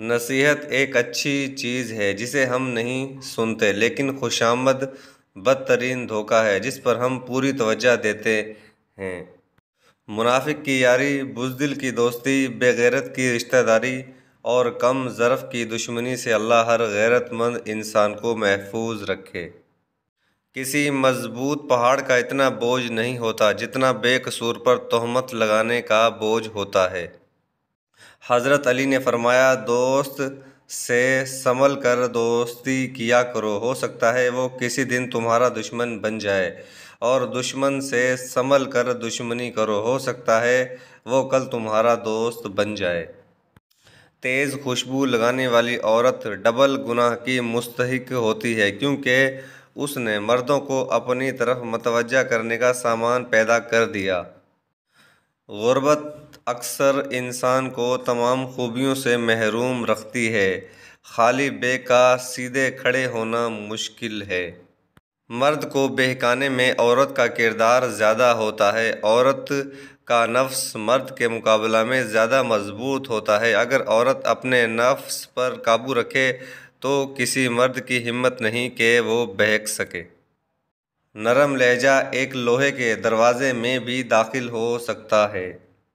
नसीहत एक अच्छी चीज़ है जिसे हम नहीं सुनते लेकिन खुशामद बदतरीन धोखा है जिस पर हम पूरी तवज्जा देते हैं मुनाफिक की यारी बुजदिल की दोस्ती बेगैरत की रिश्तेदारी और कम ज़रफ़ की दुश्मनी से अल्लाह हर गैरतमंद इंसान को महफूज रखे किसी मजबूत पहाड़ का इतना बोझ नहीं होता जितना बेकसूर पर तहमत लगाने का बोझ होता है हज़रत अली ने फ़रमाया दोस्त से संभल कर दोस्ती किया करो हो सकता है वो किसी दिन तुम्हारा दुश्मन बन जाए और दुश्मन से संभल कर दुश्मनी करो हो सकता है वो कल तुम्हारा दोस्त बन जाए तेज़ खुशबू लगाने वाली औरत डबल गुनाह की मुस्तक होती है क्योंकि उसने मर्दों को अपनी तरफ मतवजा करने का सामान पैदा कर दिया ग़ुरबत अक्सर इंसान को तमाम खूबियों से महरूम रखती है खाली बैग का सीधे खड़े होना मुश्किल है मर्द को बहकाने में औरत का किरदार ज़्यादा होता है औरत का नफ्स मर्द के मुकाबला में ज़्यादा मजबूत होता है अगर औरत अपने नफ्स पर काबू रखे तो किसी मर्द की हिम्मत नहीं कि वो बहक सके नरम लहजा एक लोहे के दरवाजे में भी दाखिल हो सकता है